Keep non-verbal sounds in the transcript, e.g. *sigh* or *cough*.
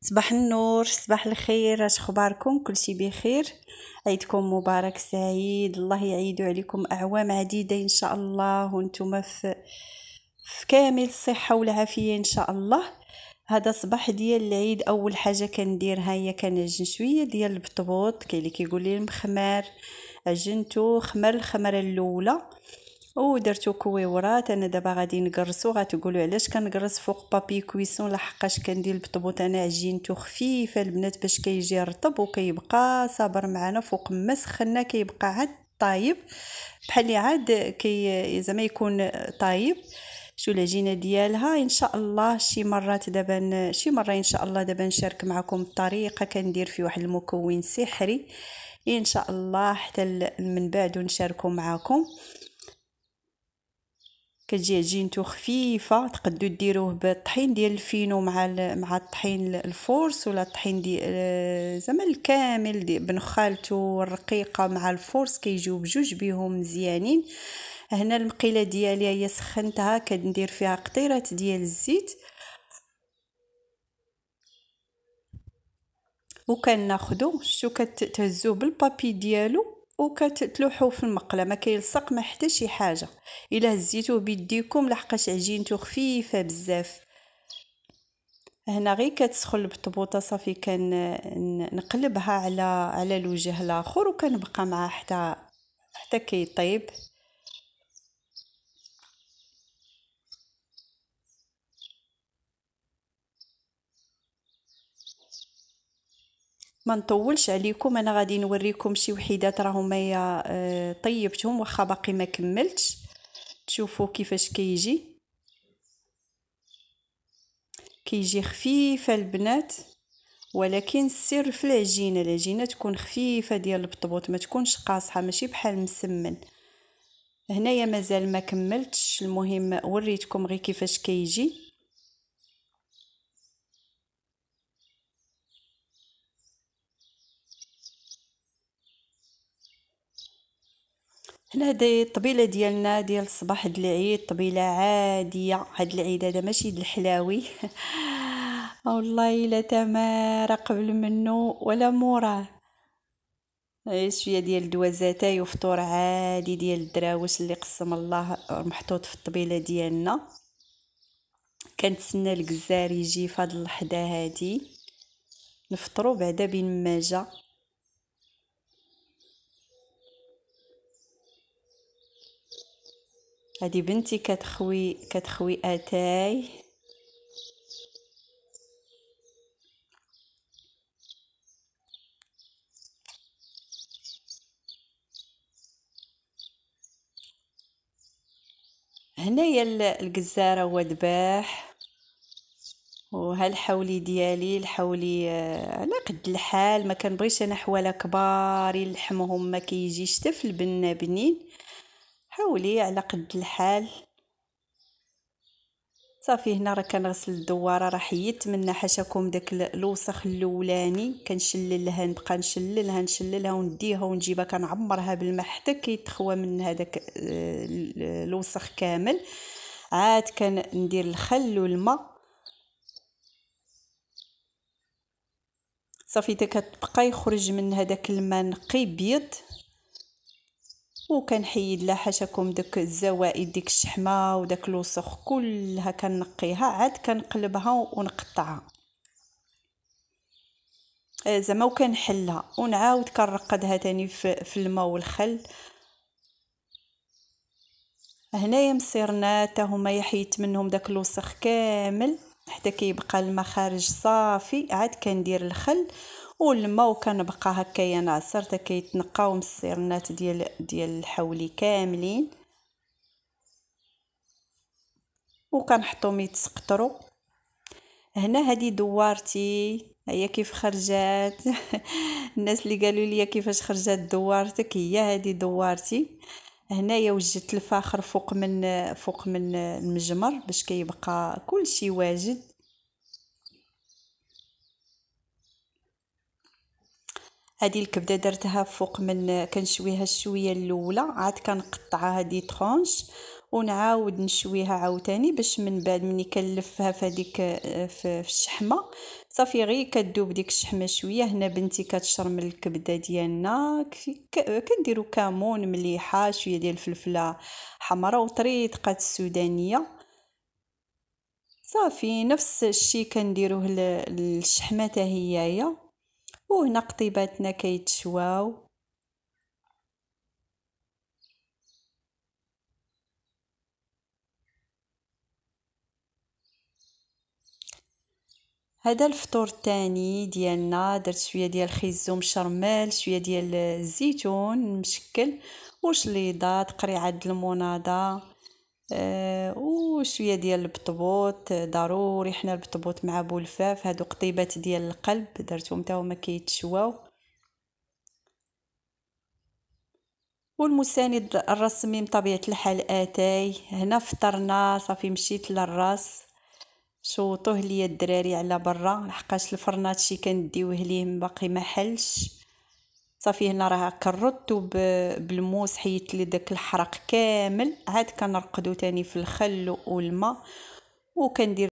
صباح النور صباح الخير اش اخباركم كلشي بخير عيدكم مبارك سعيد الله يعيد عليكم اعوام عديده ان شاء الله وانتم في في كامل الصحه والعافيه ان شاء الله هذا صباح ديال العيد اول حاجه كنديرها هي كنعجن شويه ديال البطبوط كاين اللي كيقول لي المخمار عجنته خمر الخمره الاولى ودرتو كويورات انا دابا غادي نقرصو غتقولوا علاش كنقرص فوق بابي كويسون لحقاش كندير البطبوط انا عجينتو خفيفه البنات باش كيجي رطب وكيبقى صابر معنا فوق ما سخنا كيبقى عاد طايب بحال اللي عاد كي زعما يكون طايب شو العجينه ديالها ان شاء الله شي مرات دابا شي مره ان شاء الله دابا نشارك معكم الطريقه كندير في واحد المكون سحري ان شاء الله حتى من بعد نشاركو معكم كتجي عجينتو خفيفه تقدو ديروه بالطحين ديال الفينو مع مع الطحين الفورس ولا الطحين دي آه، زعما الكامل دي بنخالته الرقيقه مع الفورس كيجيو بجوج بهم مزيانين هنا المقيله ديالي هي سخنتها كندير فيها قطيرات ديال الزيت وكناخذو شتو تهزوه بالبابي ديالو وكتلوحو في المقله ما كيلصق ما حتى شي حاجه الا هزيتوه بيديكم لحقاش عجينته خفيفه بزاف هنا غير كتسخن بالطبوطه صافي كان نقلبها على على الوجه الاخر وكنبقى معها حتى حتى كيطيب ما نطولش عليكم انا غادي نوريكم شي وحيدات راهم هي آه، طيبتهم واخا باقي ما كملتش تشوفوا كيفاش كيجي كيجي خفيف البنات ولكن السر في العجينه العجينه تكون خفيفه ديال البطبوط ما تكونش قاصحه ماشي بحال مسمن هنايا مازال ما كملتش المهم وريتكم غير كيفاش كيجي هنا دي الطبيله ديالنا ديال الصباح د العيد طبيله عاديه هاد العيد هذا ماشي الحلاوي *laughs* والله لا تمارا قبل منه ولا موراه شويه ديال الدوازاتاي وفطور عادي ديال الدراويش اللي قسم الله محطوط في الطبيله ديالنا كنتسنى الجزار يجي في هاد اللحظه هادي نفطروا بعدا بين ما جا هذه بنتي كتخوي كتخوي اتاي هنايا الجزاره هو دباح وهالحولي ديالي الحولي آه، على قد الحال ما كنبغيش انا حواله كبار يلحمهم ما كيجيش حتى في البنه بنين حاولي على قد الحال صافي هنا راه كنغسل الدواره راه حيدت منها حاشاكم داك الوسخ الاولاني كنشللها نبقى نشللها نشللها ونديها ونجيبها كنعمرها بالماء حتى كيتخوى منها داك آه، الوسخ كامل عاد كندير الخل والماء صافي تا كتبقى يخرج من هذاك الماء نقي بيض وكنحيد لها حاشاكم داك الزوائد ديك الشحمه وداك الوسخ كلها كنقيها عاد كنقلبها ونقطعها آه، زعما وكنحلها ونعاود كنرقدها تاني في, في الماء والخل هنايا مصيرنا حتى هما يحيت منهم داك الوسخ كامل حتى كيبقى الماء خارج صافي عاد كندير الخل والماء وكنبقى هكايا نعصر حتى كيتنقاو من السيرنات ديال ديال الحولي كاملين وكنحطهم يتسقطروا هنا هذه دوارتي هي كيف خرجات *laughs* الناس اللي قالوا لي كيفاش خرجات دوارتك هي هذه دوارتي هنايا وجدت الفاخر فوق من فوق من المجمر باش كيبقى كلشي واجد هذه الكبده درتها فوق من كنشويها الشويه الاولى عاد كنقطعها هذه ترونش ونعاود نشويها عاوتاني باش من بعد ملي كنلفها في هذيك آه، في الشحمه صافي غير كدوب ديك الشحمه شويه هنا بنتي كتشرم الكبده ديالنا كنديرو كمون مليحه شويه ديال الفلفله حمراء وطريقه السودانيه صافي نفس الشيء كنديروه للشحمه حتى هي وهنا قطيباتنا كيتشواو هذا الفطور الثاني ديالنا درت شويه ديال الخيزو مشرمل شويه ديال الزيتون مشكل وشليضه قريعه د المناضه أه وشويه ديال البطبوط ضروري حنا البطبوط مع بولفاف هادو قطيبات ديال القلب درتهم حتى هما كيتشواو والمساند الرسمي بطبيعه الحال اتاي هنا فطرنا صافي مشيت للراس صوتوه ليا الدراري على برا لحقاش الفرناتشي كنديوه ليه باقي ما حلش صافي هنا راه كرطو بالموس حيت لي داك الحرق كامل عاد كنرقدو تاني في الخل والماء وكندير